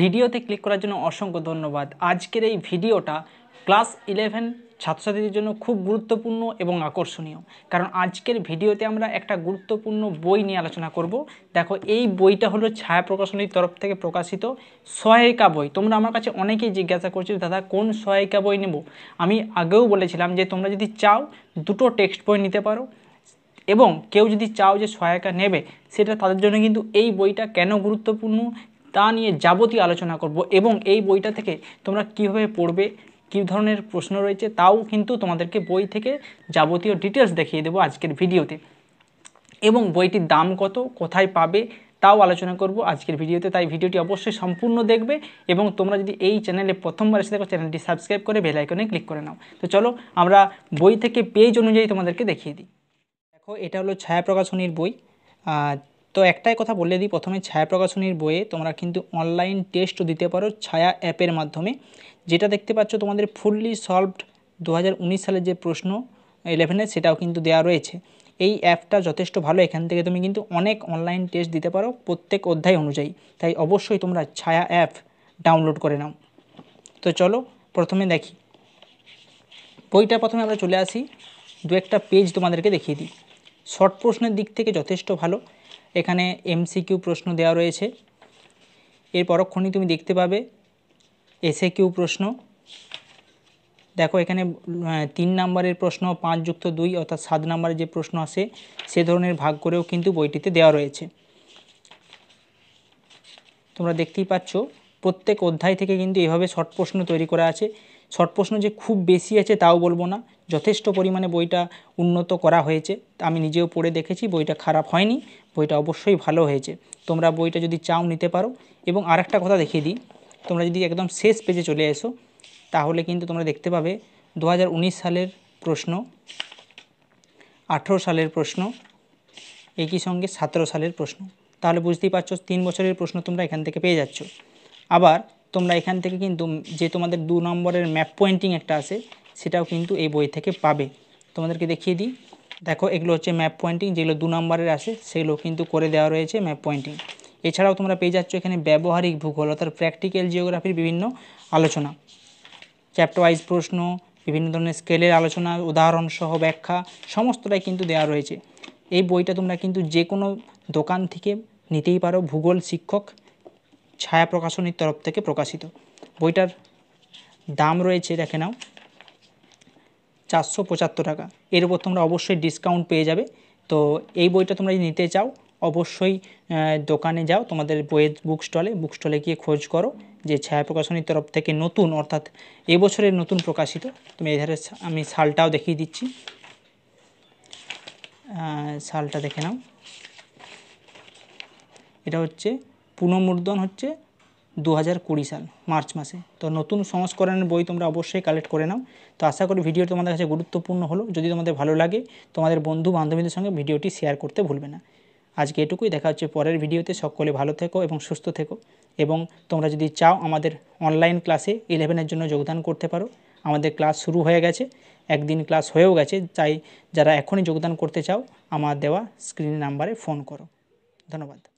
ভিডিওতে ক্লিক করার জন্য অসংখ্য ধন্যবাদ আজকের এই ভিডিওটা ক্লাস ইলেভেন ছাত্রছাত্রীদের জন্য খুব গুরুত্বপূর্ণ এবং আকর্ষণীয় কারণ আজকের ভিডিওতে আমরা একটা গুরুত্বপূর্ণ বই নিয়ে আলোচনা করব দেখো এই বইটা হলো ছায়া প্রকাশনীর তরফ থেকে প্রকাশিত সহায়িকা বই তোমরা আমার কাছে অনেকেই জিজ্ঞাসা করছো দাদা কোন সহায়িকা বই নেব আমি আগেও বলেছিলাম যে তোমরা যদি চাও দুটো টেক্সট বই নিতে পারো এবং কেউ যদি চাও যে সহায়িকা নেবে সেটা তাদের জন্য কিন্তু এই বইটা কেন গুরুত্বপূর্ণ তা নিয়ে যাবতীয় আলোচনা করব এবং এই বইটা থেকে তোমরা কিভাবে পড়বে কী ধরনের প্রশ্ন রয়েছে তাও কিন্তু তোমাদেরকে বই থেকে যাবতীয় ডিটেলস দেখিয়ে দেবো আজকের ভিডিওতে এবং বইটির দাম কত কোথায় পাবে তাও আলোচনা করব আজকের ভিডিওতে তাই ভিডিওটি অবশ্যই সম্পূর্ণ দেখবে এবং তোমরা যদি এই চ্যানেলে প্রথমবার এসে দেখো চ্যানেলটি সাবস্ক্রাইব করে বেলাইকনে ক্লিক করে নাও তো চলো আমরা বই থেকে পেজ অনুযায়ী তোমাদেরকে দেখিয়ে দিই দেখো এটা হলো ছায়া প্রকাশনীর বই তো একটাই কথা বলে দিই প্রথমে ছায়া প্রকাশনীর বইয়ে তোমরা কিন্তু অনলাইন টেস্টও দিতে পারো ছায়া অ্যাপের মাধ্যমে যেটা দেখতে পাচ্ছ তোমাদের ফুললি সলভড দু সালের যে প্রশ্ন ইলেভেনের সেটাও কিন্তু দেওয়া রয়েছে এই অ্যাপটা যথেষ্ট ভালো এখান থেকে তুমি কিন্তু অনেক অনলাইন টেস্ট দিতে পারো প্রত্যেক অধ্যায় অনুযায়ী তাই অবশ্যই তোমরা ছায়া অ্যাপ ডাউনলোড করে নাও তো চলো প্রথমে দেখি বইটা প্রথমে আমরা চলে আসি দু একটা পেজ তোমাদেরকে দেখিয়ে দিই শর্ট প্রশ্নের দিক থেকে যথেষ্ট ভালো এখানে এমসিকিউ প্রশ্ন দেওয়া রয়েছে এর পরক্ষণই তুমি দেখতে পাবে এসে কিউ প্রশ্ন দেখো এখানে তিন নম্বরের প্রশ্ন পাঁচ যুক্ত দুই অর্থাৎ সাত নম্বরের যে প্রশ্ন আসে সে ধরনের ভাগ করেও কিন্তু বইটিতে দেওয়া রয়েছে তোমরা দেখতেই পাচ্ছ প্রত্যেক অধ্যায় থেকে কিন্তু এভাবে শর্ট প্রশ্ন তৈরি করা আছে শর্ট প্রশ্ন যে খুব বেশি আছে তাও বলবো না যথেষ্ট পরিমাণে বইটা উন্নত করা হয়েছে আমি নিজেও পড়ে দেখেছি বইটা খারাপ হয়নি বইটা অবশ্যই ভালো হয়েছে তোমরা বইটা যদি চাও নিতে পারো এবং আরেকটা কথা দেখিয়ে দিই তোমরা যদি একদম শেষ পেজে চলে এসো তাহলে কিন্তু তোমরা দেখতে পাবে দু সালের প্রশ্ন আঠেরো সালের প্রশ্ন একই সঙ্গে সতেরো সালের প্রশ্ন তাহলে বুঝতেই পারছো তিন বছরের প্রশ্ন তোমরা এখান থেকে পেয়ে যাচ্ছ আবার তোমরা এখান থেকে কিন্তু যে তোমাদের দু নম্বরের ম্যাপ পয়েন্টিং একটা আছে সেটাও কিন্তু এই বই থেকে পাবে তোমাদেরকে দেখিয়ে দিই দেখো এগুলো হচ্ছে ম্যাপ পয়েন্টিং যেগুলো দু নম্বরের আছে সেগুলো কিন্তু করে দেওয়া রয়েছে ম্যাপ পয়েন্টিং এছাড়াও তোমরা পেয়ে যাচ্ছ এখানে ব্যবহারিক ভূগোল অর্থাৎ প্র্যাকটিক্যাল জিওগ্রাফির বিভিন্ন আলোচনা চ্যাপ্টার ওয়াইজ প্রশ্ন বিভিন্ন ধরনের স্কেলের আলোচনা উদাহরণ সহ ব্যাখ্যা সমস্তটাই কিন্তু দেওয়া রয়েছে এই বইটা তোমরা কিন্তু যে কোনো দোকান থেকে নিতেই পারো ভূগোল শিক্ষক ছায়া প্রকাশনীর তরফ থেকে প্রকাশিত বইটার দাম রয়েছে দেখে নাও চারশো পঁচাত্তর টাকা এর উপর তোমরা অবশ্যই ডিসকাউন্ট পেয়ে যাবে তো এই বইটা তোমরা যদি নিতে চাও অবশ্যই দোকানে যাও তোমাদের বইয়ের বুক স্টলে বুক স্টলে গিয়ে খোঁজ করো যে ছায়া প্রকাশনীর তরফ থেকে নতুন অর্থাৎ এবছরের নতুন প্রকাশিত তুমি এধারে আমি সালটাও দেখিয়ে দিচ্ছি সালটা দেখে নাও এটা হচ্ছে পুনঃমুদ্রণ হচ্ছে দু হাজার কুড়ি সাল মার্চ মাসে তো নতুন সংস্করণের বই তোমরা অবশ্যই কালেক্ট করে নাও তো আশা করি ভিডিও তোমাদের কাছে গুরুত্বপূর্ণ হলো যদি তোমাদের ভালো লাগে তোমাদের বন্ধু বান্ধবীদের সঙ্গে ভিডিওটি শেয়ার করতে ভুলবে না আজকে এটুকুই দেখা হচ্ছে পরের ভিডিওতে সকলে ভালো থেকো এবং সুস্থ থেকো এবং তোমরা যদি চাও আমাদের অনলাইন ক্লাসে ইলেভেনের জন্য যোগদান করতে পারো আমাদের ক্লাস শুরু হয়ে গেছে একদিন ক্লাস হয়েও গেছে তাই যারা এখনই যোগদান করতে চাও আমার দেওয়া স্ক্রিন নাম্বারে ফোন করো ধন্যবাদ